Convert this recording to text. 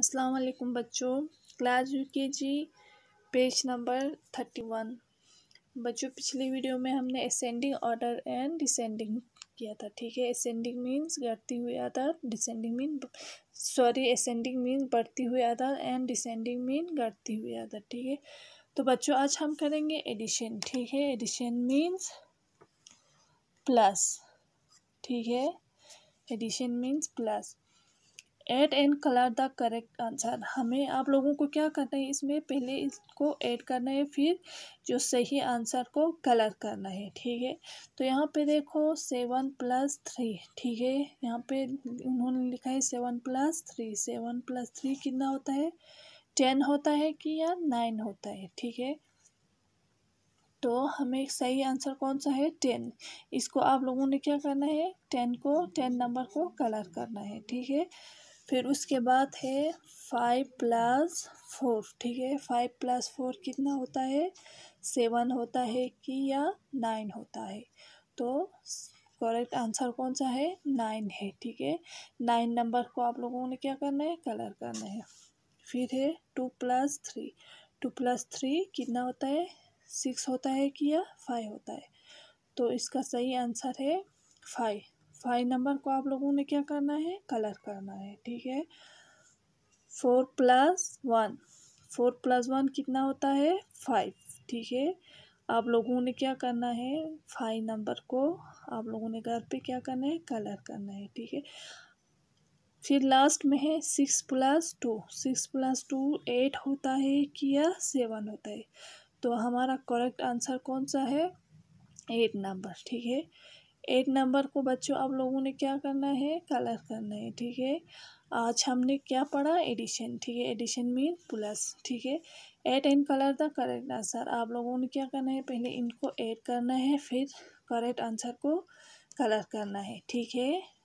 अस्सलाम वालेकुम बच्चों class U K G page number thirty one बच्चों पिछली वीडियो में हमने असेंडिंग ऑर्डर एंड डिसेंडिंग किया था ठीक है असेंडिंग मीन्स गढ़ती हुई आदत descending mean sorry ascending mean बढ़ती हुई आदत एंड डिसेंडिंग मीन घटती हुई आदत ठीक है तो बच्चों आज हम करेंगे एडिशन ठीक है एडिशन मीन्स प्लस ठीक है addition means plus add and colour the correct answer हमें आप लोगों को क्या करना है इसमें पहले इसको ऐड करना है फिर जो सही आंसर को कलर करना है ठीक है तो यहाँ पे देखो सेवन प्लस थ्री ठीक है यहाँ पे उन्होंने लिखा है seven plus three seven plus three कितना होता है टेन होता है कि या नाइन होता है ठीक है तो हमें सही आंसर कौन सा है टेन इसको आप लोगों ने क्या करना है टेन को टेन नंबर को कलर करना है ठीक है फिर उसके बाद है फाइव प्लस फोर ठीक है फाइव प्लस फोर कितना होता है सेवन होता है कि या नाइन होता है तो करेक्ट आंसर कौन सा है नाइन है ठीक है नाइन नंबर को आप लोगों ने क्या करना है कलर करना है फिर है two plus three two plus three कितना होता है सिक्स होता है कि या फाइव होता है तो इसका सही आंसर है फाइव फाइव नंबर को आप लोगों ने क्या करना है कलर करना है ठीक है four plus one four plus one कितना होता है फाइव ठीक है आप लोगों ने क्या करना है फाइव नंबर को आप लोगों ने घर पे क्या करना है कलर करना है ठीक है फिर लास्ट में है six plus two six plus two eight होता है कि या सेवन होता है तो हमारा करेक्ट आंसर कौन सा है एट नंबर ठीक है एट नंबर को बच्चों आप लोगों ने क्या करना है कलर करना है ठीक है आज हमने क्या पढ़ा एडिशन ठीक है एडिशन मीन प्लस ठीक है eight and colour the correct answer आप लोगों ने क्या करना है पहले इनको ऐड करना है फिर करेक्ट आंसर को कलर करना है ठीक है